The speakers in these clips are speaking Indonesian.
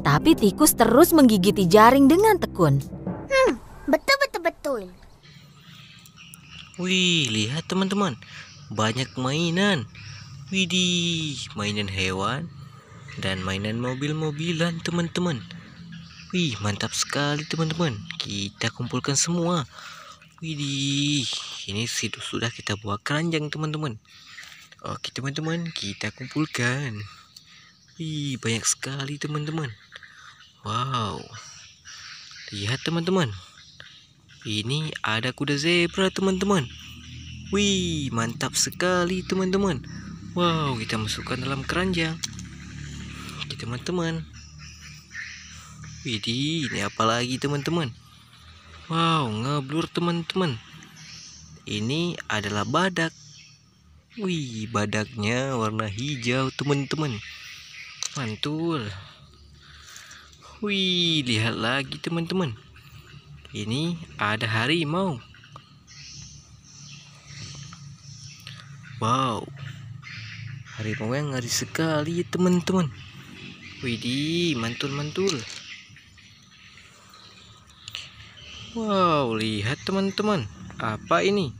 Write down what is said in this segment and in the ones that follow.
Tapi tikus terus menggigiti jaring dengan tekun. Hmm, betul betul betul. Wih, lihat teman-teman. Banyak mainan. Widih, mainan hewan dan mainan mobil-mobilan teman-teman. Wih, mantap sekali teman-teman. Kita kumpulkan semua. Widih, ini sudah kita buat keranjang teman-teman. Oke teman-teman, kita kumpulkan. Wih, banyak sekali teman-teman. Wow. Lihat teman-teman. Ini ada kuda zebra teman-teman. Wih, mantap sekali teman-teman. Wow, kita masukkan dalam keranjang. Oke teman-teman. widi, ini apa lagi teman-teman? Wow, ngeblur teman-teman. Ini adalah badak. Wih, badaknya warna hijau teman-teman. Mantul. Wih, lihat lagi teman-teman. Ini ada harimau. Wow. Harimau yang ngeri sekali, teman-teman. Widih, mantul-mantul. Wow, lihat teman-teman. Apa ini?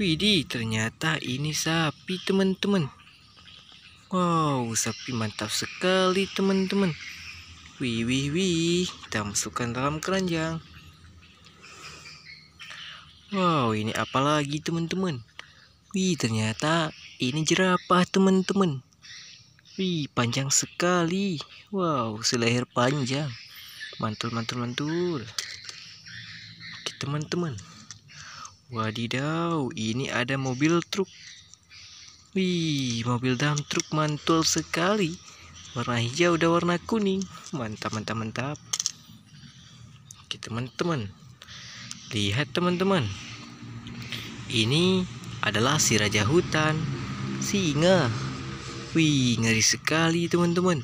Widih, ternyata ini sapi, teman-teman. Wow, sapi mantap sekali, teman-teman wih wih wih kita masukkan dalam keranjang wow ini apa lagi teman-teman wih ternyata ini jerapah teman-teman wih panjang sekali wow seleher panjang mantul mantul mantul oke teman-teman wadidaw ini ada mobil truk Wih, mobil dam truk mantul sekali warna hijau udah warna kuning mantap mantap mantap oke teman-teman lihat teman-teman ini adalah si raja hutan singa wih ngeri sekali teman-teman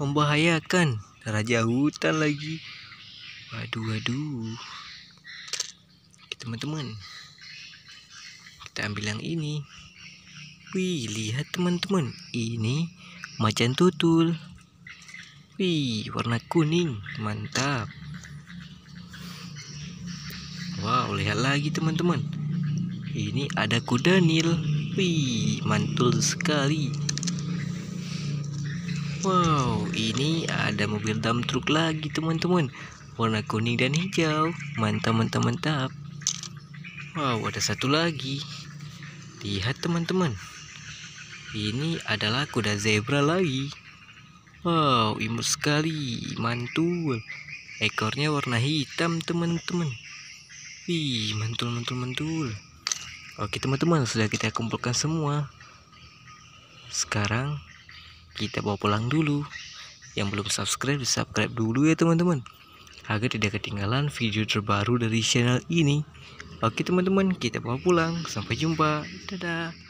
membahayakan raja hutan lagi waduh waduh teman-teman kita ambil yang ini wih lihat teman-teman ini macan tutul wih warna kuning mantap wow lihat lagi teman-teman ini ada kuda nil wih mantul sekali wow ini ada mobil dump truck lagi teman-teman warna kuning dan hijau mantap mantap mantap wow ada satu lagi lihat teman-teman ini adalah kuda zebra lagi. Wow, imut sekali, mantul. Ekornya warna hitam, teman-teman. Wih, mantul, mantul, mantul. Oke, teman-teman, sudah kita kumpulkan semua. Sekarang kita bawa pulang dulu. Yang belum subscribe, subscribe dulu ya, teman-teman. Agar tidak ketinggalan video terbaru dari channel ini. Oke, teman-teman, kita bawa pulang. Sampai jumpa. Dadah.